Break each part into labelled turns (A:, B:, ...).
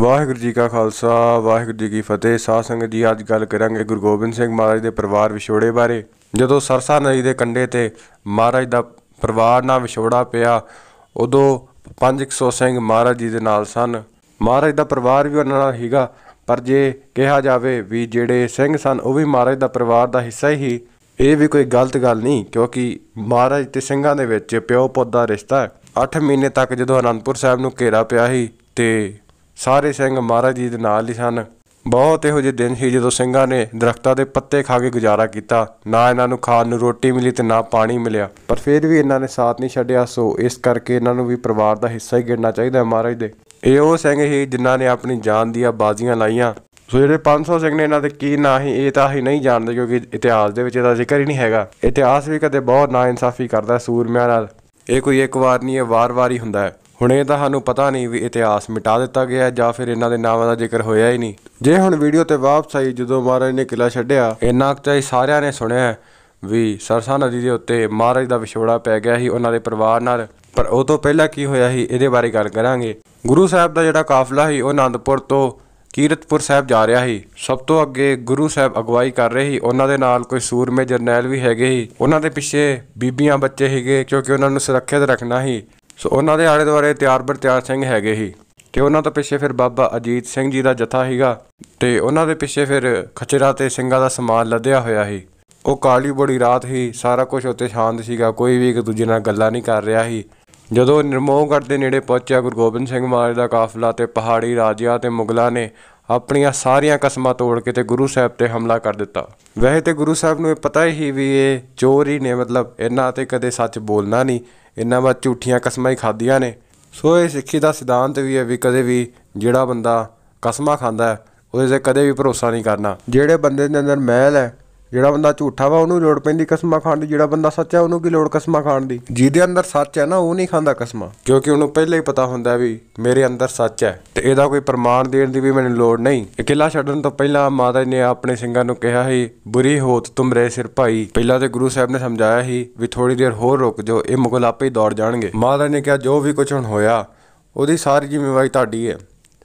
A: ਵਾਹਿਗੁਰੂ ਜੀ ਕਾ ਖਾਲਸਾ ਵਾਹਿਗੁਰੂ ਜੀ ਕੀ ਫਤਿਹ ਸਾਧ ਸੰਗਤ ਜੀ ਅੱਜ ਗੱਲ ਕਰਾਂਗੇ ਗੁਰੂ ਗੋਬਿੰਦ ਸਿੰਘ ਮਹਾਰਾਜ ਦੇ ਪਰਿਵਾਰ ਵਿਛੋੜੇ ਬਾਰੇ ਜਦੋਂ ਸਰਸਾ ਨਦੀ ਦੇ ਕੰਢੇ ਤੇ ਮਹਾਰਾਜ ਦਾ ਪਰਿਵਾਰ ਨਾਲ ਵਿਛੋੜਾ ਪਿਆ ਉਦੋਂ 500 ਸਿੰਘ ਮਹਾਰਾਜ ਜੀ ਦੇ ਨਾਲ ਸਨ ਮਹਾਰਾਜ ਦਾ ਪਰਿਵਾਰ ਵੀ ਉਹਨਾਂ ਨਾਲ ਹੀਗਾ ਪਰ ਜੇ ਕਿਹਾ ਜਾਵੇ ਵੀ ਜਿਹੜੇ ਸਿੰਘ ਸਨ ਉਹ ਵੀ ਮਹਾਰਾਜ ਦਾ ਪਰਿਵਾਰ ਦਾ ਹਿੱਸਾ ਹੀ ਇਹ ਵੀ ਕੋਈ ਗਲਤ ਗੱਲ ਨਹੀਂ ਕਿਉਂਕਿ ਮਹਾਰਾਜ ਤੇ ਸਿੰਘਾਂ ਦੇ ਵਿੱਚ ਪਿਓ ਪੁੱਤ ਦਾ ਰਿਸ਼ਤਾ 8 ਮਹੀਨੇ ਤੱਕ ਜਦੋਂ ਅਨੰਦਪੁਰ ਸਾਹਿਬ ਨੂੰ ਘੇਰਾ ਪਿਆ ਸੀ ਤੇ ਸਾਰੇ ਸਿੰਘ ਮਹਾਰਾਜ ਜੀ ਦੇ ਨਾਲ ਹੀ ਸਨ ਬਹੁਤ ਇਹੋ ਜਿਹੇ ਦਿਨ ਸੀ ਜਦੋਂ ਸਿੰਘਾਂ ਨੇ ਦਰਖਤਾਂ ਦੇ ਪੱਤੇ ਖਾ ਕੇ ਗੁਜ਼ਾਰਾ ਕੀਤਾ ਨਾ ਇਹਨਾਂ ਨੂੰ ਖਾਣ ਨੂੰ ਰੋਟੀ ਮਿਲੀ ਤੇ ਨਾ ਪਾਣੀ ਮਿਲਿਆ ਪਰ ਫਿਰ ਵੀ ਇਹਨਾਂ ਨੇ ਸਾਥ ਨਹੀਂ ਛੱਡਿਆ ਸੋ ਇਸ ਕਰਕੇ ਇਹਨਾਂ ਨੂੰ ਵੀ ਪਰਿਵਾਰ ਦਾ ਹਿੱਸਾ ਹੀ ਗਿਣਨਾ ਚਾਹੀਦਾ ਹੈ ਮਹਾਰਾਜ ਦੇ ਇਹ ਉਹ ਸਿੰਘ ਹੀ ਜਿਨ੍ਹਾਂ ਨੇ ਆਪਣੀ ਜਾਨ ਦੀਆਂ ਬਾਜ਼ੀਆਂ ਲਾਈਆਂ ਸੋ ਜਿਹੜੇ 500 ਸਿੰਘ ਨੇ ਇਹਨਾਂ ਦੇ ਕੀ ਨਾਂ ਹੀ ਇਹ ਤਾਂ ਹੀ ਨਹੀਂ ਜਾਣਦੇ ਕਿਉਂਕਿ ਇਤਿਹਾਸ ਦੇ ਵਿੱਚ ਇਹਦਾ ਜ਼ਿਕਰ ਹੀ ਨਹੀਂ ਹੈਗਾ ਇਤਿਹਾਸ ਵੀ ਕਦੇ ਬਹੁਤ ਨਾ ਇਨਸਾਫੀ ਕਰਦਾ ਸੂਰਮਿਆਂ ਨਾਲ ਇਹ ਕੋਈ ਇੱਕ ਵਾਰ ਨਹੀਂ ਇਹ ਵਾਰ-ਵਾਰ ਹੀ ਹੁੰਦਾ ਹੈ ਹੁਣ ਇਹ ਤਾਂ ਸਾਨੂੰ ਪਤਾ ਨਹੀਂ ਵੀ ਇਤਿਹਾਸ ਮਿਟਾ ਦਿੱਤਾ ਗਿਆ ਜਾਂ ਫਿਰ ਇਹਨਾਂ ਦੇ ਨਾਵਾਂ ਦਾ ਜ਼ਿਕਰ ਹੋਇਆ ਹੀ ਨਹੀਂ ਜੇ ਹੁਣ ਵੀਡੀਓ ਤੇ ਵਾਪਸ ਆਈ ਜਦੋਂ ਮਹਾਰਾਜ ਨੇ ਕਿਲਾ ਛੱਡਿਆ ਇੰਨਾ ਕਿ ਸਾਰਿਆਂ ਨੇ ਸੁਣਿਆ ਵੀ ਸਰਸਾ ਨਦੀ ਦੇ ਉੱਤੇ ਮਹਾਰਾਜ ਦਾ ਵਿਛੋੜਾ ਪੈ ਗਿਆ ਸੀ ਉਹਨਾਂ ਦੇ ਪਰਿਵਾਰ ਨਾਲ ਪਰ ਉਹ ਤੋਂ ਪਹਿਲਾਂ ਕੀ ਹੋਇਆ ਸੀ ਇਹਦੇ ਬਾਰੇ ਗੱਲ ਕਰਾਂਗੇ ਗੁਰੂ ਸਾਹਿਬ ਦਾ ਜਿਹੜਾ ਕਾਫਲਾ ਸੀ ਉਹ ਆਨੰਦਪੁਰ ਤੋਂ ਕੀਰਤਪੁਰ ਸਾਹਿਬ ਜਾ ਰਿਹਾ ਸੀ ਸਭ ਤੋਂ ਅੱਗੇ ਗੁਰੂ ਸਾਹਿਬ ਅਗਵਾਈ ਕਰ ਰਹੇ ਸੀ ਉਹਨਾਂ ਦੇ ਨਾਲ ਕੋਈ ਸੂਰਮੇ ਜਰਨੈਲ ਵੀ ਹੈਗੇ ਸੀ ਉਹਨਾਂ ਦੇ ਪਿੱਛੇ ਬੀਬੀਆਂ ਬੱਚੇ ਸੀਗੇ ਕਿਉਂਕਿ ਉਹਨਾਂ ਨੂੰ ਸੁਰੱਖਿਅਤ ਰੱਖਣਾ ਸੀ ਸੋ ਉਹਨਾਂ ਦੇ ਆਲੇ ਦੁਆਲੇ ਤਿਆਰ ਬਰ ਤਿਆਰ ਸਿੰਘ ਹੈਗੇ ਹੀ ਤੇ ਉਹਨਾਂ ਤੋਂ ਪਿੱਛੇ ਫਿਰ ਬਾਬਾ ਅਜੀਤ ਸਿੰਘ ਜੀ ਦਾ ਜਥਾ ਹੈਗਾ ਤੇ ਉਹਨਾਂ ਦੇ ਪਿੱਛੇ ਫਿਰ ਖਚਰਾ ਤੇ ਸਿੰਘਾਂ ਦਾ ਸਮਾਨ ਲੱਦਿਆ ਹੋਇਆ ਸੀ ਉਹ ਕਾਲੀ ਬੜੀ ਰਾਤ ਹੀ ਸਾਰਾ ਕੁਝ ਉੱਤੇ ਸ਼ਾਂਤ ਸੀਗਾ ਕੋਈ ਵੀ ਇੱਕ ਦੂਜੇ ਨਾਲ ਗੱਲਾਂ ਨਹੀਂ ਕਰ ਰਿਹਾ ਸੀ ਜਦੋਂ ਨਿਰਮੋਹਗੜ ਦੇ ਨੇੜੇ ਪਹੁੰਚਿਆ ਗੁਰੂ ਗੋਬਿੰਦ ਸਿੰਘ ਮਹਾਰਾਜ ਦਾ ਕਾਫਲਾ ਤੇ ਪਹਾੜੀ ਰਾਜਿਆਂ ਤੇ ਮੁਗਲਾਂ ਨੇ ਆਪਣੀਆਂ ਸਾਰੀਆਂ ਕਸਮਾਂ ਤੋੜ ਕੇ ਤੇ ਗੁਰੂ ਸਾਹਿਬ ਤੇ ਹਮਲਾ ਕਰ ਦਿੱਤਾ ਵੈਸੇ ਤੇ ਗੁਰੂ ਸਾਹਿਬ ਨੂੰ ਇਹ ਪਤਾ ਹੀ ਵੀ ਇਹ ਚੋਰ ਹੀ ਨੇ ਮਤਲਬ ਇਹਨਾਂ ਤੇ ਕਦੇ ਸੱਚ ਬੋਲਣਾ ਨਹੀਂ ਇਹਨਾਂ ਵਾ ਝੂਠੀਆਂ ਕਸਮਾਂ ਹੀ ਖਾਦੀਆਂ ਨੇ ਸੋ ਇਹ ਸਿੱਖੀ ਦਾ ਸਿਧਾਂਤ ਵੀ ਹੈ ਵੀ ਕਦੇ ਵੀ ਜਿਹੜਾ ਬੰਦਾ ਕਸਮਾਂ ਖਾਂਦਾ ਹੈ ਉਹਦੇ ਤੇ ਕਦੇ ਵੀ ਭਰੋਸਾ ਨਹੀਂ ਕਰਨਾ ਜਿਹੜੇ ਬੰਦੇ ਦੇ ਅੰਦਰ ਮੈਲ ਹੈ ਜਿਹੜਾ ਬੰਦਾ ਝੂਠਾ ਵਾ ਉਹਨੂੰ ਲੋੜ ਪੈਂਦੀ ਕਸਮਾਂ ਖਾਣ ਦੀ ਜਿਹੜਾ ਬੰਦਾ ਸੱਚਾ ਉਹਨੂੰ ਕੀ ਲੋੜ ਕਸਮਾਂ ਖਾਣ ਦੀ ਜਿਹਦੇ ਅੰਦਰ ਸੱਚ ਹੈ ਨਾ ਉਹ ਨਹੀਂ ਖਾਂਦਾ ਕਸਮਾਂ ਕਿਉਂਕਿ ਉਹਨੂੰ ਪਹਿਲਾਂ ਹੀ ਪਤਾ ਹੁੰਦਾ ਵੀ ਮੇਰੇ ਅੰਦਰ ਸੱਚ ਹੈ ਤੇ ਇਹਦਾ ਕੋਈ ਪ੍ਰਮਾਣ ਦੇਣ ਦੀ ਵੀ ਮੈਨੂੰ ਲੋੜ ਨਹੀਂ ਇਕੱਲਾ ਛੱਡਣ ਤੋਂ ਪਹਿਲਾਂ ਮਾਤਾ ਨੇ ਆਪਣੇ ਸਿੰਘਾਂ ਨੂੰ ਕਿਹਾ ਸੀ ਬੁਰੀ ਹੋਤ ਤੁਮਰੇ ਸਿਰ ਭਾਈ ਪਹਿਲਾਂ ਤੇ ਗੁਰੂ ਸਾਹਿਬ ਨੇ ਸਮਝਾਇਆ ਸੀ ਵੀ ਥੋੜੀ ਦੇਰ ਹੋਰ ਰੁਕ ਜੋ ਇਹ ਮੁਗਲ ਆਪੇ ਹੀ ਦੌੜ ਜਾਣਗੇ ਮਾਤਾ ਨੇ ਕਿਹਾ ਜੋ ਵੀ ਕੁਝ ਹੁਣ ਹੋਇਆ ਉਹਦੀ ਸਾਰੀ ਜ਼ਿੰਮੇਵਾਰੀ ਤੁਹਾਡੀ ਹੈ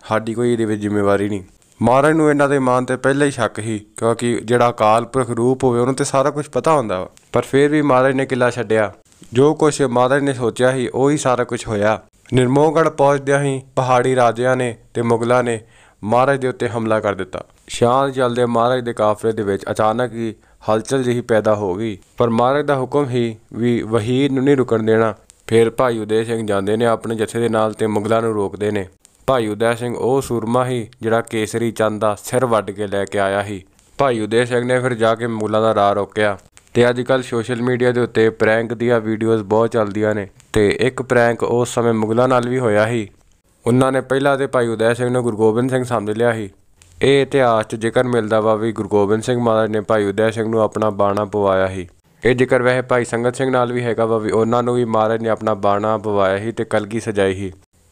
A: ਸਾਡੀ ਕੋਈ ਇਹਦੇ ਵਿੱਚ ਜ਼ਿੰਮੇਵਾਰੀ ਨਹੀਂ ਮਹਾਰਾਜ ਨੂੰ ਇਹਨਾਂ ਦੇ ਮਾਨ ਤੇ ਪਹਿਲਾਂ ਹੀ ਸ਼ੱਕ ਸੀ ਕਿਉਂਕਿ ਜਿਹੜਾ ਅਕਾਲ ਪੁਰਖ ਰੂਪ ਹੋਵੇ ਉਹਨੂੰ ਤੇ ਸਾਰਾ ਕੁਝ ਪਤਾ ਹੁੰਦਾ ਵਾ ਪਰ ਫਿਰ ਵੀ ਮਹਾਰਾਜ ਨੇ ਕਿਲਾ ਛੱਡਿਆ ਜੋ ਕੁਝ ਮਹਾਰਾਜ ਨੇ ਸੋਚਿਆ ਸੀ ਉਹ ਹੀ ਸਾਰਾ ਕੁਝ ਹੋਇਆ ਨਿਰਮੋਹਗੜ ਪਹੁੰਚਦਿਆਂ ਹੀ ਪਹਾੜੀ ਰਾਜਿਆਂ ਨੇ ਤੇ ਮੁਗਲਾਂ ਨੇ ਮਹਾਰਾਜ ਦੇ ਉੱਤੇ ਹਮਲਾ ਕਰ ਦਿੱਤਾ ਸ਼ਾਂਤ ਚੱਲਦੇ ਮਹਾਰਾਜ ਦੇ ਕਾਫਲੇ ਦੇ ਵਿੱਚ ਅਚਾਨਕ ਹੀ ਹਲਚਲ ਜਿਹੀ ਪੈਦਾ ਹੋ ਗਈ ਪਰ ਮਹਾਰਾਜ ਦਾ ਹੁਕਮ ਹੀ ਵੀ ਵਹੀਰ ਨੂੰ ਨਹੀਂ ਰੁਕਣ ਦੇਣਾ ਫਿਰ ਭਾਈ ਉਦੇ ਸਿੰਘ ਜਾਂਦੇ ਨੇ ਆਪਣੇ ਜਥੇ ਦੇ ਨਾਲ ਤੇ ਮੁਗਲਾਂ ਨੂੰ ਰੋਕਦੇ ਨੇ ਭਾਈ ਉਦੈ ਸਿੰਘ ਉਹ ਸੂਰਮਾ ਹੀ ਜਿਹੜਾ ਕੇਸਰੀ ਚੰਦ ਦਾ ਸਿਰ ਵੱਢ ਕੇ ਲੈ ਕੇ ਆਇਆ ਸੀ ਭਾਈ ਉਦੈ ਸਿੰਘ ਨੇ ਫਿਰ ਜਾ ਕੇ ਮੂਲਾਂ ਦਾ ਰਾਹ ਰੋਕਿਆ ਤੇ ਅੱਜ ਕੱਲ ਸੋਸ਼ਲ ਮੀਡੀਆ ਦੇ ਉੱਤੇ ਪ੍ਰੈਂਕ ਦੀਆਂ ਵੀਡੀਓਜ਼ ਬਹੁਤ ਚੱਲਦੀਆਂ ਨੇ ਤੇ ਇੱਕ ਪ੍ਰੈਂਕ ਉਸ ਸਮੇਂ ਮੁਗਲਾਂ ਨਾਲ ਵੀ ਹੋਇਆ ਸੀ ਉਹਨਾਂ ਨੇ ਪਹਿਲਾਂ ਤੇ ਭਾਈ ਉਦੈ ਸਿੰਘ ਨੂੰ ਗੁਰੂ ਗੋਬਿੰਦ ਸਿੰਘ ਸਮਝ ਲਿਆ ਸੀ ਇਹ ਇਤਿਹਾਸ 'ਚ ਜ਼ਿਕਰ ਮਿਲਦਾ ਵਾ ਵੀ ਗੁਰੂ ਗੋਬਿੰਦ ਸਿੰਘ ਮਹਾਰਾਜ ਨੇ ਭਾਈ ਉਦੈ ਸਿੰਘ ਨੂੰ ਆਪਣਾ ਬਾਣਾ ਪਵਾਇਆ ਸੀ ਇਹ ਜ਼ਿਕਰ ਵਹਿ ਭਾਈ ਸੰਗਤ ਸਿੰਘ ਨਾਲ ਵੀ ਹੈਗਾ ਵਾ ਵੀ ਉਹਨਾਂ ਨੂੰ ਵੀ ਮਹਾਰਾਜ ਨੇ ਆਪਣਾ ਬਾਣਾ ਪਵਾਇਆ ਸੀ ਤੇ ਕਲਗੀ ਸਜਾਈ ਸੀ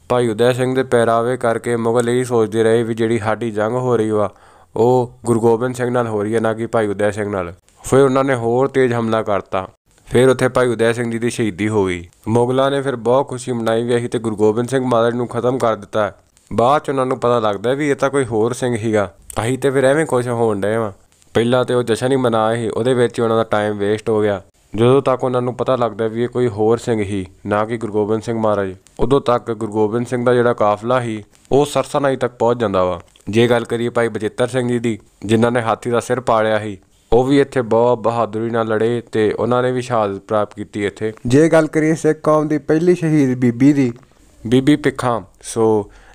A: ਭਾਈ ਉਦੈ ਸਿੰਘ ਦੇ ਪੈਰਾਵੇ ਕਰਕੇ ਮੁਗਲ ਇਹ ਸੋਚਦੇ ਰਹੇ ਵੀ ਜਿਹੜੀ ਸਾਡੀ ਜੰਗ ਹੋ ਰਹੀ ਵਾ ਉਹ ਗੁਰੂ ਗੋਬਿੰਦ ਸਿੰਘ ਨਾਲ ਹੋ ਰਹੀ ਹੈ ਨਾ ਕਿ ਭਾਈ ਉਦੈ ਸਿੰਘ ਨਾਲ ਫਿਰ ਉਹਨਾਂ ਨੇ ਹੋਰ ਤੇਜ਼ ਹਮਲਾ ਕਰਤਾ ਫਿਰ ਉੱਥੇ ਭਾਈ ਉਦੈ ਸਿੰਘ ਜੀ ਦੀ ਸ਼ਹੀਦੀ ਹੋ ਗਈ ਮੁਗਲਾਂ ਨੇ ਫਿਰ ਬਹੁਤ ਖੁਸ਼ੀ ਮਨਾਈ ਵੀ ਅਸੀਂ ਤੇ ਗੁਰੂ ਗੋਬਿੰਦ ਸਿੰਘ ਮਹਾਰਾਜ ਨੂੰ ਖਤਮ ਕਰ ਦਿੱਤਾ ਬਾਅਦ ਚ ਉਹਨਾਂ ਨੂੰ ਪਤਾ ਲੱਗਦਾ ਵੀ ਇਹ ਤਾਂ ਕੋਈ ਹੋਰ ਸਿੰਘ ਹੀਗਾ ਅਸੀਂ ਤੇ ਫਿਰ ਐਵੇਂ ਕੁਝ ਹੋਣ ਡਏ ਵਾ ਪਹਿਲਾਂ ਤੇ ਉਹ ਜਸ਼ਨ ਹੀ ਮਨਾਇਆ ਸੀ ਉਹਦੇ ਵਿੱਚ ਉਹਨਾਂ ਦਾ ਟਾਈਮ ਵੇਸਟ ਹੋ ਗਿਆ ਜਦੋਂ ਤੱਕ ਉਹਨਾਂ ਨੂੰ ਪਤਾ ਲੱਗਦਾ ਵੀ ਇਹ ਕੋਈ ਹੋਰ ਸਿੰਘ ਹੀ ਨਾ ਕਿ ਗੁਰੂ ਗੋਬਿੰਦ ਸਿੰਘ ਮਹਾਰਾਜ ਉਦੋਂ ਤੱਕ ਗੁਰੂ ਗੋਬਿੰਦ ਸਿੰਘ ਦਾ ਜਿਹੜਾ ਕਾਫਲਾ ਹੀ ਉਹ ਸਰਸਨਾਈ ਤੱਕ ਪਹੁੰਚ ਜਾਂਦਾ ਵਾ ਜੇ ਗੱਲ ਕਰੀਏ ਭਾਈ ਬਜੇਤਰ ਸਿੰਘ ਜੀ ਦੀ ਜਿਨ੍ਹਾਂ ਨੇ ਹਾਥੀ ਦਾ ਸਿਰ ਪਾਲਿਆ ਸੀ ਉਹ ਵੀ ਇੱਥੇ ਬਹੁਤ ਬਹਾਦਰੀ ਨਾਲ ਲੜੇ ਤੇ ਉਹਨਾਂ ਨੇ ਵੀ ਸ਼ਹਾਦਤ ਪ੍ਰਾਪਤ ਕੀਤੀ ਇੱਥੇ ਜੇ ਗੱਲ ਕਰੀਏ ਸਿੱਖ ਕੌਮ ਦੀ ਪਹਿਲੀ ਸ਼ਹੀਦ ਬੀਬੀ ਦੀ ਬੀਬੀ ਪਿੱਖਾਂ ਸੋ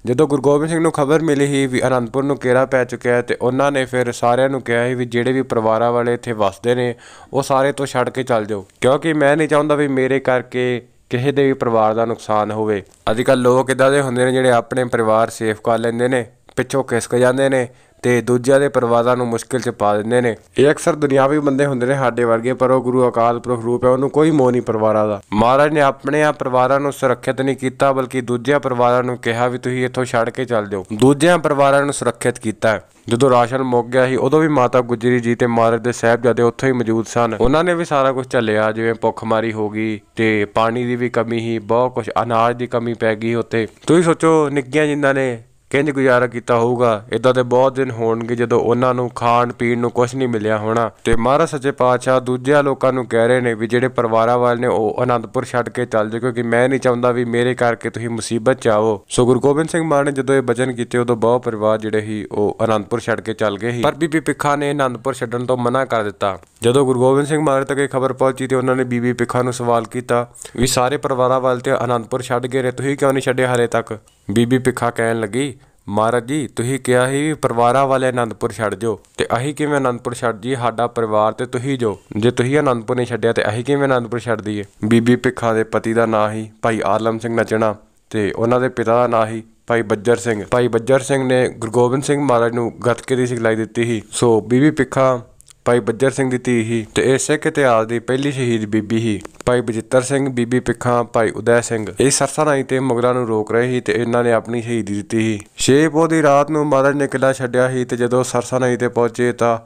A: ਜਦੋਂ ਗੁਰੂ ਗੋਬਿੰਦ ਸਿੰਘ ਨੂੰ ਖਬਰ ਮਿਲੀ ਸੀ ਵੀ ਅਨੰਦਪੁਰ ਨੂੰ ਕੇਰਾ ਪੈ ਚੁੱਕਿਆ ਹੈ ਤੇ ਉਹਨਾਂ ਨੇ ਫਿਰ ਸਾਰਿਆਂ ਨੂੰ ਕਿਹਾ ਸੀ ਵੀ ਜਿਹੜੇ ਵੀ ਪਰਿਵਾਰਾਂ ਵਾਲੇ ਇੱਥੇ ਵੱਸਦੇ ਨੇ ਉਹ ਸਾਰੇ ਤੋਂ ਛੱਡ ਕੇ ਚੱਲ ਜਾਓ ਕਿਉਂਕਿ ਮੈਂ ਨਹੀਂ ਚਾਹੁੰਦਾ ਵੀ ਮੇਰੇ ਕਰਕੇ ਕਿਸੇ ਦੇ ਵੀ ਪਰਿਵਾਰ ਦਾ ਨੁਕਸਾਨ ਹੋਵੇ ਅੱਜ ਕੱਲ ਲੋਕ ਇਦਾਂ ਦੇ ਹੁੰਦੇ ਨੇ ਜਿਹੜੇ ਆਪਣੇ ਪਰਿਵਾਰ ਸੇਫ ਕਰ ਲੈਂਦੇ ਨੇ ਪਿੱਛੋਂ ਕਿਸਕ ਜਾਂਦੇ ਨੇ ਤੇ ਦੂਜਿਆਂ ਦੇ ਪਰਿਵਾਰਾਂ ਨੂੰ ਮੁਸ਼ਕਿਲ 'ਚ ਪਾ ਦਿੰਦੇ ਨੇ ਇਹ ਅਕਸਰ ਦੁਨਿਆਵੀ ਬੰਦੇ ਹੁੰਦੇ ਨੇ ਸਾਡੇ ਵਰਗੇ ਪਰ ਉਹ ਗੁਰੂ ਅਕਾਲ ਪੁਰਖ ਰੂਪ ਹੈ ਉਹਨੂੰ ਕੋਈ ਮੋਹ ਨਹੀਂ ਪਰਿਵਾਰਾਂ ਦਾ ਮਹਾਰਾਜ ਨੇ ਆਪਣੇ ਆ ਪਰਿਵਾਰਾਂ ਨੂੰ ਸੁਰੱਖਿਅਤ ਨਹੀਂ ਕੀਤਾ ਬਲਕਿ ਦੂਜਿਆਂ ਪਰਿਵਾਰਾਂ ਨੂੰ ਕਿਹਾ ਵੀ ਤੁਸੀਂ ਇੱਥੋਂ ਛੱਡ ਕੇ ਚੱਲ ਜਾਓ ਦੂਜਿਆਂ ਪਰਿਵਾਰਾਂ ਨੂੰ ਸੁਰੱਖਿਅਤ ਕੀਤਾ ਜਦੋਂ ਰਾਸ਼ਨ ਮੁੱਕ ਗਿਆ ਸੀ ਉਦੋਂ ਵੀ ਮਾਤਾ ਗੁਜਰੀ ਜੀ ਤੇ ਮਹਾਰਾਜ ਦੇ ਜਦੇ ਉੱਥੇ ਹੀ ਮੌਜੂਦ ਸਨ ਉਹਨਾਂ ਨੇ ਵੀ ਸਾਰਾ ਕੁਝ ਚੱਲਿਆ ਜਿਵੇਂ ਭੁੱਖਮਾਰੀ ਹੋ ਗਈ ਤੇ ਪਾਣੀ ਦੀ ਵੀ ਕਮੀ ਸੀ ਬਹੁਤ ਕੁਝ ਅਨਾਜ ਦੀ ਕਮੀ ਪੈ ਗਈ ਉੱਥੇ ਤੁਸੀਂ ਸੋਚੋ ਨਿੱਕੀਆਂ ਜਿੰਨਾਂ ਨੇ ਕਿੰਜ ਗੁਜ਼ਾਰਾ ਕੀਤਾ ਹੋਊਗਾ ਇਦਾਂ ਦੇ ਬਹੁਤ ਦਿਨ ਹੋਣਗੇ ਜਦੋਂ ਉਹਨਾਂ ਨੂੰ ਖਾਣ ਪੀਣ ਨੂੰ ਕੁਝ ਨਹੀਂ ਮਿਲਿਆ ਹੋਣਾ ਤੇ ਮਹਾਰਾ ਸੱਚੇ ਪਾਤਸ਼ਾਹ ਦੂਜਿਆਂ ਲੋਕਾਂ ਨੂੰ ਕਹਿ ਰਹੇ ਨੇ ਵੀ ਜਿਹੜੇ ਪਰਿਵਾਰਾਂ ਵਾਲੇ ਨੇ ਉਹ ਅਨੰਦਪੁਰ ਛੱਡ ਕੇ ਚੱਲ ਜਾਓ ਕਿਉਂਕਿ ਮੈਂ ਨਹੀਂ ਚਾਹੁੰਦਾ ਵੀ ਮੇਰੇ ਕਰਕੇ ਤੁਸੀਂ ਮੁਸੀਬਤ ਚ ਆਵੋ ਸੋ ਗੁਰੂ ਗੋਬਿੰਦ ਸਿੰਘ ਮਾਨ ਨੇ ਜਦੋਂ ਇਹ ਬਚਨ ਕੀਤੇ ਉਦੋਂ ਬਹੁਤ ਪਰਿਵਾਰ ਜਿਹੜੇ ਸੀ ਉਹ ਅਨੰਦਪੁਰ ਛੱਡ ਕੇ ਚੱਲ ਗਏ ਸੀ ਪਰ ਬੀਬੀ ਪਿੱਖਾ ਨੇ ਅਨੰਦਪੁਰ ਛੱਡਣ ਤੋਂ ਮਨਾ ਕਰ ਦਿੱਤਾ ਜਦੋਂ ਗੁਰੂ ਗੋਬਿੰਦ ਸਿੰਘ ਮਾਨ ਤੱਕ ਇਹ ਖਬਰ ਪਹੁੰਚੀ ਤੇ ਉਹਨਾਂ ਨੇ ਬੀਬੀ ਪਿੱਖਾ ਨੂੰ ਸਵਾਲ ਕੀਤਾ ਵੀ ਸਾਰੇ ਪਰਿਵਾਰਾਂ ਵਾਲੇ ਤੇ ਅਨੰਦਪੁਰ ਛੱਡ ਗਏ ਨੇ ਤੁਸੀਂ ਕਿਉਂ ਨਹੀਂ ਛੱਡੇ ਹਾਲੇ ਤੱਕ ਬੀਬੀ ਪਿਖਾ ਕਹਿਣ ਲੱਗੀ ਮਹਾਰਾਜ ਜੀ ਤੁਸੀਂ ਕਿਹਾ ਸੀ ਪਰਿਵਾਰਾਂ ਵਾਲੇ ਆਨੰਦਪੁਰ ਛੱਡ ਜੋ ਤੇ ਅਹੀਂ ਕਿਵੇਂ ਆਨੰਦਪੁਰ ਛੱਡ ਜੀ ਸਾਡਾ ਪਰਿਵਾਰ ਤੇ ਤੁਸੀਂ ਜੋ ਜੇ ਤੁਸੀਂ ਆਨੰਦਪੁਰ ਨਹੀਂ ਛੱਡਿਆ ਤੇ ਅਹੀਂ ਕਿਵੇਂ ਆਨੰਦਪੁਰ ਛੱਡ ਦਈਏ ਬੀਬੀ ਪਿਖਾ ਦੇ ਪਤੀ ਦਾ ਨਾਂ ਹੀ ਭਾਈ ਆਲਮ ਸਿੰਘ ਨਚਣਾ ਤੇ ਉਹਨਾਂ ਦੇ ਪਿਤਾ ਦਾ ਨਾਂ ਹੀ ਭਾਈ ਬੱਜਰ ਸਿੰਘ ਭਾਈ ਬੱਜਰ ਸਿੰਘ ਨੇ ਗੁਰਗੋਬਿੰਦ ਸਿੰਘ ਮਹਾਰਾਜ ਨੂੰ ਗੱਤਕੇ ਦੀ ਸਿਖਲਾਈ ਦਿੱਤੀ ਸੀ ਸੋ ਬੀਬੀ ਪਿਖਾ ਭਾਈ ਬੱਜਰ ਸਿੰਘ ਦੀ ਧੀ ਹੀ ਤੇ ਇਹ ਸਿੱਖ ਇਤਿਹਾਸ ਦੀ ਪਹਿਲੀ ਸ਼ਹੀਦ ਬੀਬੀ ਸੀ ਭਾਈ ਬਜਿੱਤਰ ਸਿੰਘ ਬੀਬੀ ਪਿੱਖਾਂ ਭਾਈ ਉਦੈ ਸਿੰਘ ਇਹ ਸਰਸਰਾਈ ਤੇ ਮੁਗਲਾਂ ਨੂੰ ਰੋਕ ਰਹੇ ਸੀ ਤੇ ਇਹਨਾਂ ਨੇ ਆਪਣੀ ਸ਼ਹੀਦੀ ਦਿੱਤੀ ਸੀ ਪੋ ਦੀ ਰਾਤ ਨੂੰ ਮਹਾਰਾਜ ਨੇ ਕਿਲਾ ਛੱਡਿਆ ਸੀ ਤੇ ਜਦੋਂ ਸਰਸਰਾਈ ਤੇ ਪਹੁੰਚੇ ਤਾਂ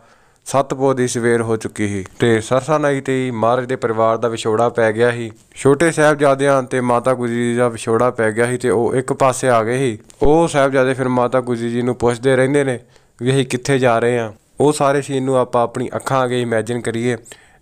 A: ਪੋ ਦੀ ਸਵੇਰ ਹੋ ਚੁੱਕੀ ਸੀ ਤੇ ਸਰਸਨਾਈ ਤੇ ਮਹਾਰਾਜ ਦੇ ਪਰਿਵਾਰ ਦਾ ਵਿਛੋੜਾ ਪੈ ਗਿਆ ਸੀ ਛੋਟੇ ਸਹਿਬਜ਼ਾਦਿਆਂ ਤੇ ਮਾਤਾ ਗੁਜਰੀ ਦਾ ਵਿਛੋੜਾ ਪੈ ਗਿਆ ਸੀ ਤੇ ਉਹ ਇੱਕ ਪਾਸੇ ਆ ਗਏ ਸੀ ਉਹ ਸਹਿਬਜ਼ਾਦੇ ਫਿਰ ਮਾਤਾ ਗੁਜਰੀ ਜੀ ਨੂੰ ਪੁੱਛਦੇ ਰਹਿੰਦੇ ਨੇ ਵੀ ਅਸੀਂ ਕਿੱਥੇ ਜਾ ਰਹੇ ਆ ਉਹ ਸਾਰੇ ਸੀਨ ਨੂੰ ਆਪਾਂ ਆਪਣੀ ਅੱਖਾਂ ਅਗੇ ਇਮੇਜਿਨ ਕਰੀਏ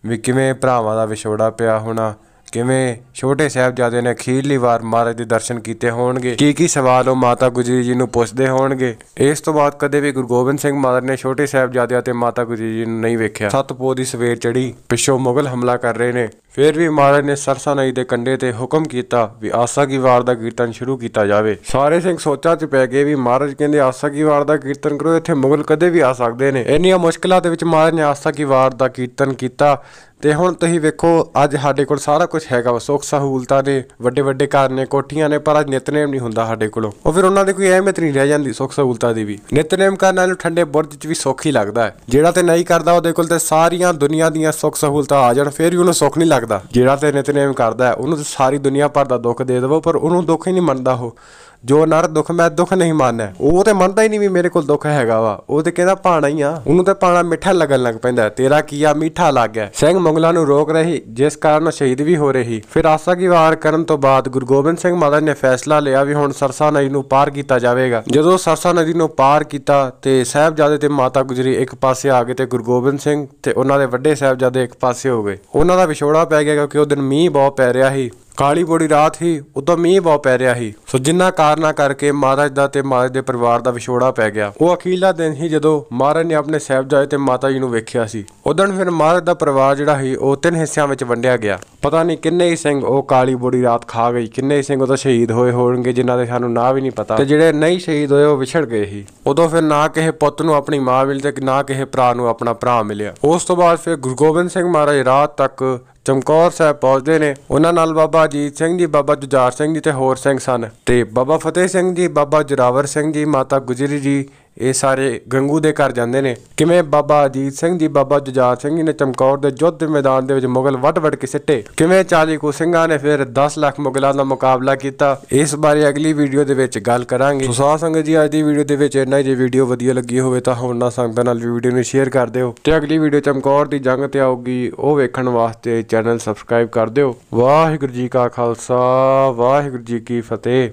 A: ਵੀ ਕਿਵੇਂ ਭਰਾਵਾਂ ਦਾ ਵਿਛੋੜਾ ਪਿਆ ਹੋਣਾ ਕਿਵੇਂ ਛੋਟੇ ਸਾਹਿਬਜ਼ਾਦੇ ਨੇ ਅਖੀਰਲੀ ਵਾਰ ਮਹਾਰਾਜ ਦੇ ਦਰਸ਼ਨ ਕੀਤੇ ਹੋਣਗੇ ਕੀ ਕੀ ਸਵਾਲ ਉਹ ਮਾਤਾ ਗੁਜਰੀ ਜੀ ਨੂੰ ਪੁੱਛਦੇ ਹੋਣਗੇ ਇਸ ਤੋਂ ਬਾਅਦ ਕਦੇ ਵੀ ਗੁਰੂ ਗੋਬਿੰਦ ਸਿੰਘ ਮਹਾਰਾਜ ਨੇ ਛੋਟੇ ਸਾਹਿਬਜ਼ਾਦੇ ਅਤੇ ਮਾਤਾ ਗੁਜਰੀ ਜੀ ਨੂੰ ਨਹੀਂ ਵੇਖਿਆ ਸਤਪੋ ਦੀ ਸਵੇਰ ਚੜੀ ਪਿਛੋਂ ਮੁਗਲ ਹਮਲਾ ਕਰ ਰਹੇ ਨੇ ਫਿਰ ਵੀ ਮਹਾਰਾਜ ਨੇ ਸਰਸਾ ਨਦੀ ਦੇ ਕੰਢੇ ਤੇ ਹੁਕਮ ਕੀਤਾ ਵੀ ਆਸਾ ਕੀ ਵਾਰ ਦਾ ਕੀਰਤਨ ਸ਼ੁਰੂ ਕੀਤਾ ਜਾਵੇ ਸਾਰੇ ਸਿੰਘ ਸੋਚਾਂ 'ਚ ਪੈ ਗਏ ਵੀ ਮਹਾਰਾਜ ਕਹਿੰਦੇ ਆਸਾ ਕੀ ਵਾਰ ਦਾ ਕੀਰਤਨ ਕਰੋ ਇੱਥੇ ਮੁਗਲ ਕਦੇ ਵੀ ਆ ਸਕਦੇ ਨੇ ਇੰਨੀਆਂ ਮੁਸ਼ਕਲਾਂ ਦੇ ਵਿੱਚ ਮਹਾਰਾਜ ਨੇ ਆਸਾ ਕੀ ਵਾਰ ਦਾ ਕੀਰਤਨ ਕੀਤਾ ਤੇ ਹੁਣ ਤੁਸੀਂ ਵੇਖੋ ਅੱਜ ਸਾਡੇ ਕੋਲ ਸਾਰਾ ਕੁਝ ਕੁਝ ਹੈਗਾ ਵਾ ਸੁੱਖ ਸਹੂਲਤਾਂ ਨੇ ਵੱਡੇ ਵੱਡੇ ਘਰ ਨੇ ਕੋਠੀਆਂ ਨੇ ਪਰ ਅੱਜ ਨਿਤਨੇਮ ਨਹੀਂ ਹੁੰਦਾ ਸਾਡੇ ਕੋਲੋਂ ਉਹ ਫਿਰ ਉਹਨਾਂ ਦੀ ਕੋਈ ਅਹਿਮਤ ਨਹੀਂ ਰਹਿ ਜਾਂਦੀ ਸੁੱਖ ਸਹੂਲਤਾਂ ਦੀ ਵੀ ਨਿਤਨੇਮ ਕਰਨ ਨਾਲੋਂ ਠੰਡੇ ਬੁਰਜ 'ਚ ਵੀ ਸੁੱਖ ਹੀ ਲੱਗਦਾ ਹੈ ਜਿਹੜਾ ਤੇ ਨਹੀਂ ਕਰਦਾ ਉਹਦੇ ਕੋਲ ਤੇ ਸਾਰੀਆਂ ਦੁਨੀਆ ਦੀਆਂ ਸੁੱਖ ਸਹੂਲਤਾਂ ਆ ਜਾਣ ਫਿਰ ਵੀ ਉਹਨੂੰ ਸੁੱਖ ਨਹੀਂ ਲੱਗਦਾ ਜਿਹੜਾ ਤੇ ਨਿਤਨੇਮ ਕਰਦਾ ਉਹਨੂੰ ਸਾਰੀ ਦੁਨੀਆ ਭਰ ਦਾ ਦੁੱਖ ਦੇ ਦੇਵੋ ਪਰ ਉਹਨੂੰ ਦੁੱਖ ਹੀ ਨਹੀਂ ਮੰਨਦਾ ਉਹ ਜੋ ਨਰ ਦੁੱਖ ਮੈਂ ਦੁੱਖ ਨਹੀਂ ਮੰਨਦਾ ਉਹ ਤੇ ਮੰਨਦਾ ਹੀ ਨਹੀਂ ਵੀ ਮੇਰੇ ਕੋਲ ਦੁੱਖ ਹੈਗਾ ਵਾ ਉਹ ਤੇ ਕਹਿੰਦਾ ਪਾਣਾ ਹੀ ਆ ਉਹਨੂੰ ਤੇ ਪਾਣਾ ਮਿੱਠਾ ਲੱਗਣ ਲੱਗ ਪੈਂਦਾ ਤੇਰਾ ਕੀ ਆ ਮਿੱਠਾ ਲੱਗ ਗਿਆ ਸਿੰਘ ਮੰਗਲਾ ਨੂੰ ਰੋਕ ਰਹੀ ਜਿਸ ਕਾਰਨ ਸ਼ਹੀਦ ਵੀ ਹੋ ਰਹੀ ਫਿਰ ਆਸਾ ਕੀ ਵਾਰ ਕਰਨ ਤੋਂ ਬਾਅਦ ਗੁਰੂ ਗੋਬਿੰਦ ਸਿੰਘ ਮਹਾਰਾਜ ਨੇ ਫੈਸਲਾ ਲਿਆ ਵੀ ਹੁਣ ਸਰਸਾ ਨਦੀ ਨੂੰ ਪਾਰ ਕੀਤਾ ਜਾਵੇਗਾ ਜਦੋਂ ਸਰਸਾ ਨਦੀ ਨੂੰ ਪਾਰ ਕੀਤਾ ਤੇ ਸਹਬਜਾਦੇ ਤੇ ਮਾਤਾ ਗੁਜਰੀ ਇੱਕ ਪਾਸੇ ਆ ਗਏ ਤੇ ਗੁਰੂ ਗੋਬਿੰਦ ਸਿੰਘ ਤੇ ਉਹਨਾਂ ਦੇ ਵੱਡੇ ਸਹਬਜਾਦੇ ਇੱਕ ਪਾਸੇ ਹੋ ਗਏ ਉਹਨਾਂ ਦਾ ਵਿਛੋੜਾ ਪੈ ਗਿਆ ਕਿਉਂਕਿ ਉਹ ਦਿਨ ਮੀਂਹ ਬਹੁਤ ਪੈ ਰਿਹਾ ਸੀ ਕਾਲੀ ਬੋੜੀ ਰਾਤ ਹੀ ਉਦੋਂ ਮੀਂਹ ਬਹੁ ਪੈ ਰਿਹਾ ਸੀ ਸੋ ਜਿੰਨਾ ਕਾਰਨਾ ਕਰਕੇ ਮਹਾਰਾਜ ਦਾ ਤੇ ਮਹਾਰਾਜ ਦੇ ਪਰਿਵਾਰ ਦਾ ਵਿਛੋੜਾ ਪੈ ਗਿਆ ਉਹ ਅਖੀਲਾ ਦਿਨ ਹੀ ਜਦੋਂ ਮਹਾਰਾਜ ਨੇ ਆਪਣੇ ਸਹਿਬਜ਼ਾਦੇ ਤੇ ਮਾਤਾ ਜੀ ਨੂੰ ਵੇਖਿਆ ਸੀ ਉਦੋਂ ਫਿਰ ਮਹਾਰਾਜ ਦਾ ਪਰਿਵਾਰ ਜਿਹੜਾ ਸੀ ਉਹ ਤਿੰਨ ਹਿੱਸਿਆਂ ਵਿੱਚ ਵੰਡਿਆ ਗਿਆ ਪਤਾ ਨਹੀਂ ਕਿੰਨੇ ਹੀ ਸਿੰਘ ਉਹ ਕਾਲੀ ਬੋੜੀ ਰਾਤ ਖਾ ਗਈ ਕਿੰਨੇ ਹੀ ਸਿੰਘ ਤਾਂ ਸ਼ਹੀਦ ਹੋਏ ਹੋਣਗੇ ਜਿਨ੍ਹਾਂ ਦੇ ਸਾਨੂੰ ਨਾਂ ਵੀ ਨਹੀਂ ਪਤਾ ਤੇ ਜਿਹੜੇ ਨਹੀਂ ਸ਼ਹੀਦ ਹੋਏ ਉਹ ਵਿਛੜ ਗਏ ਸੀ ਉਦੋਂ ਫਿਰ ਨਾ ਕਿਸੇ ਪੁੱਤ ਨੂੰ ਆਪਣੀ ਮਾਂ ਮਿਲ ਤੇ ਨਾ ਕਿਸੇ ਭਰਾ ਨੂੰ ਆਪਣਾ ਭਰਾ ਮਿਲਿਆ ਉਸ ਤੋਂ ਬਾਅਦ ਫਿਰ ਗੁਰੂ ਗੋਬਿੰਦ ਸਿੰਘ ਮਹਾਰਾਜ ਰਾਤ ਤੱਕ ਚਮਕੌਰ ਸਾਹਿਬ ਪਹੁੰਚਦੇ ਨੇ ਉਹਨਾਂ ਨਾਲ ਬਾਬਾ ਅਜੀਤ ਸਿੰਘ ਜੀ ਬਾਬਾ ਜੁਝਾਰ ਸਿੰਘ ਜੀ ਤੇ ਹੋਰ ਸਿੰਘ ਸਨ ਤੇ ਬਾਬਾ ਫਤਿਹ ਸਿੰਘ ਜੀ ਬਾਬਾ ਜਰਾਵਰ ਸਿੰਘ ਜੀ ਮਾਤਾ ਗੁਜਰੀ ਜੀ ਇਹ ਸਾਰੇ ਗੰਗੂ ਦੇ ਘਰ ਜਾਂਦੇ ਨੇ ਕਿਵੇਂ ਬਾਬਾ ਅਜੀਤ ਸਿੰਘ ਜੀ ਬਾਬਾ ਜੁਜਾਰ ਸਿੰਘ ਜੀ ਨੇ ਚਮਕੌਰ ਦੇ ਯੁੱਧ ਮੈਦਾਨ ਦੇ ਵਿੱਚ ਮੁਗਲ ਵੱਟ-ਵੱਟ ਕੇ ਸਿੱਟੇ ਕਿਵੇਂ ਚਾਲੀ ਕੋ ਸਿੰਘਾਂ ਨੇ ਫਿਰ 10 ਲੱਖ ਮੁਗਲਾਂ ਦਾ ਮੁਕਾਬਲਾ ਕੀਤਾ ਇਸ ਬਾਰੇ ਅਗਲੀ ਵੀਡੀਓ ਦੇ ਵਿੱਚ ਗੱਲ ਕਰਾਂਗੇ ਸੋ ਸਾਹ ਸੰਗਤ ਜੀ ਅੱਜ ਦੀ ਵੀਡੀਓ ਦੇ ਵਿੱਚ ਇੰਨਾ ਹੀ ਜੇ ਵੀਡੀਓ ਵਧੀਆ ਲੱਗੀ ਹੋਵੇ ਤਾਂ ਹੁਣ ਨਾ ਸੰਗਤਾਂ ਨਾਲ ਵੀਡੀਓ ਨੂੰ ਸ਼ੇਅਰ ਕਰ ਦਿਓ ਤੇ ਅਗਲੀ ਵੀਡੀਓ ਚਮਕੌਰ ਦੀ ਜੰਗ ਤੇ ਆਊਗੀ ਉਹ ਵੇਖਣ ਵਾਸਤੇ ਚੈਨਲ ਸਬਸਕ੍ਰਾਈਬ ਕਰ ਦਿਓ ਵਾਹਿਗੁਰੂ ਜੀ ਕਾ ਖਾਲਸਾ ਵਾਹਿਗੁਰੂ ਜੀ ਕੀ ਫਤਿਹ